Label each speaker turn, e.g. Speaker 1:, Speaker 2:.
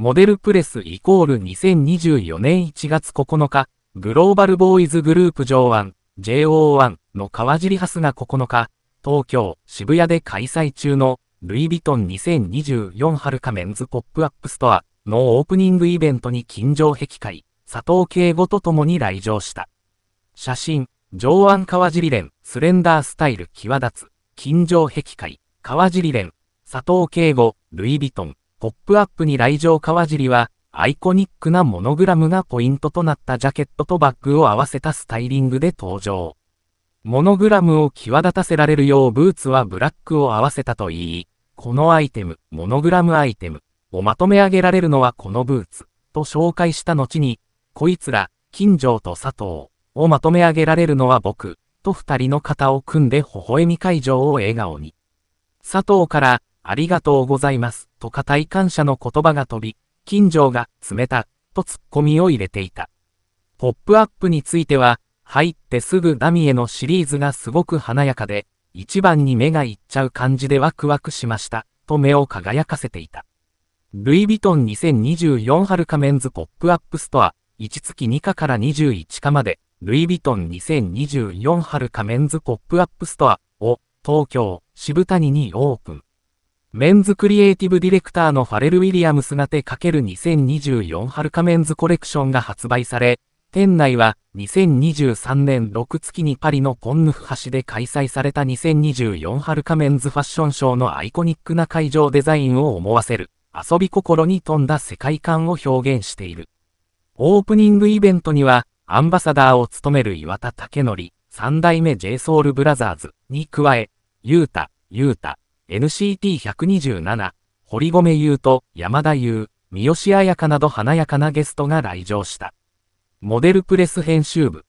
Speaker 1: モデルプレスイコール2024年1月9日、グローバルボーイズグループ上腕、JO1 の川尻ハスが9日、東京渋谷で開催中のルイ・ヴィトン2024春カメンズポップアップストアのオープニングイベントに近城壁会、佐藤慶吾と共に来場した。写真、上腕川尻連、スレンダースタイル際立つ、近城壁会、川尻連、佐藤慶吾、ルイ・ヴィトン、ポップアップに来場川尻は、アイコニックなモノグラムがポイントとなったジャケットとバッグを合わせたスタイリングで登場。モノグラムを際立たせられるようブーツはブラックを合わせたといい、このアイテム、モノグラムアイテムをまとめ上げられるのはこのブーツと紹介した後に、こいつら、金城と佐藤をまとめ上げられるのは僕と二人の肩を組んで微笑み会場を笑顔に。佐藤から、ありがとうございます、と固い感謝の言葉が飛び、近所が、冷た、とツッコミを入れていた。ポップアップについては、入ってすぐダミエのシリーズがすごく華やかで、一番に目がいっちゃう感じでワクワクしました、と目を輝かせていた。ルイ・ヴィトン2024春カメンズポップアップストア、1月2日から21日まで、ルイ・ヴィトン2024春カメンズポップアップストアを東京、渋谷にオープン。メンズクリエイティブディレクターのファレル・ウィリアムスが手掛ける2024春カメンズコレクションが発売され、店内は2023年6月にパリのコンヌフ橋で開催された2024春カメンズファッションショーのアイコニックな会場デザインを思わせる、遊び心に富んだ世界観を表現している。オープニングイベントには、アンバサダーを務める岩田武則、三代目 JSOUL ブラザーズに加え、ユータ、ユータ、NCT127、堀米優と山田優、三好彩香など華やかなゲストが来場した。モデルプレス編集部。